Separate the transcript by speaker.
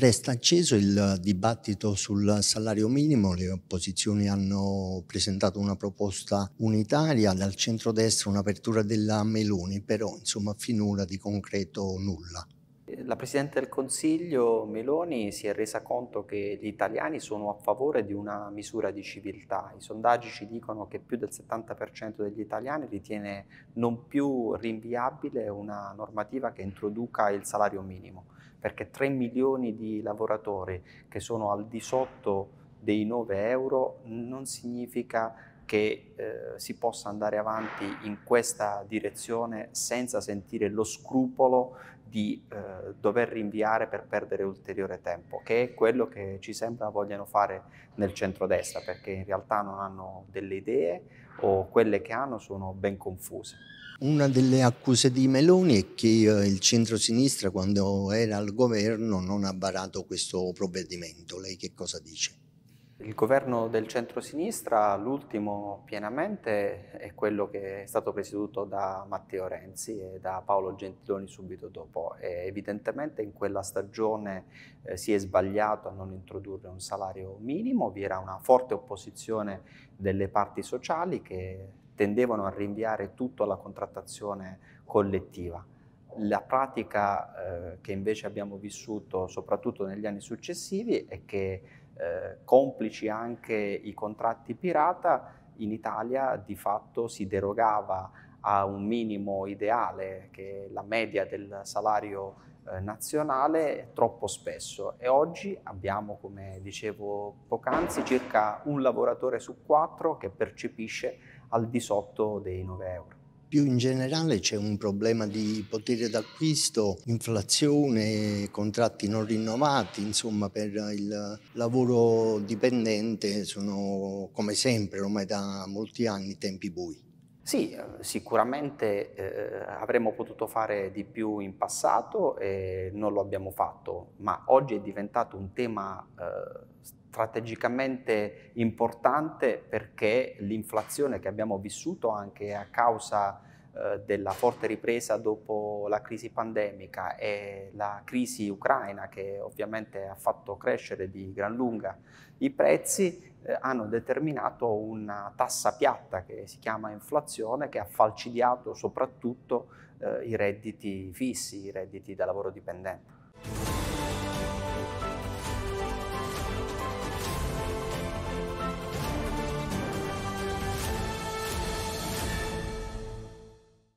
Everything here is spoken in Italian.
Speaker 1: Resta acceso il dibattito sul salario minimo, le opposizioni hanno presentato una proposta unitaria, dal centrodestra un'apertura della Meloni, però insomma finora di concreto nulla.
Speaker 2: La Presidente del Consiglio Meloni si è resa conto che gli italiani sono a favore di una misura di civiltà. I sondaggi ci dicono che più del 70% degli italiani ritiene non più rinviabile una normativa che introduca il salario minimo, perché 3 milioni di lavoratori che sono al di sotto dei 9 euro non significa che eh, si possa andare avanti in questa direzione senza sentire lo scrupolo di eh, dover rinviare per perdere ulteriore tempo, che è quello che ci sembra vogliano fare nel centrodestra, perché in realtà non hanno delle idee o quelle che hanno sono ben confuse.
Speaker 1: Una delle accuse di Meloni è che eh, il centro-sinistra quando era al governo non ha varato questo provvedimento. Lei che cosa dice?
Speaker 2: Il governo del centro-sinistra, l'ultimo pienamente, è quello che è stato presieduto da Matteo Renzi e da Paolo Gentiloni subito dopo. E evidentemente in quella stagione eh, si è sbagliato a non introdurre un salario minimo, vi era una forte opposizione delle parti sociali che tendevano a rinviare tutto alla contrattazione collettiva la pratica eh, che invece abbiamo vissuto soprattutto negli anni successivi è che eh, complici anche i contratti pirata, in Italia di fatto si derogava a un minimo ideale che è la media del salario eh, nazionale troppo spesso e oggi abbiamo, come dicevo poc'anzi, circa un lavoratore su quattro che percepisce al di sotto dei 9 euro.
Speaker 1: Più in generale c'è un problema di potere d'acquisto, inflazione, contratti non rinnovati, insomma per il lavoro dipendente sono come sempre ormai da molti anni tempi bui. Sì, eh,
Speaker 2: sicuramente eh, avremmo potuto fare di più in passato e non lo abbiamo fatto, ma oggi è diventato un tema eh, strategicamente importante perché l'inflazione che abbiamo vissuto anche a causa eh, della forte ripresa dopo la crisi pandemica e la crisi ucraina che ovviamente ha fatto crescere di gran lunga i prezzi eh, hanno determinato una tassa piatta che si chiama inflazione che ha falcidiato soprattutto eh, i redditi fissi, i redditi da lavoro dipendente.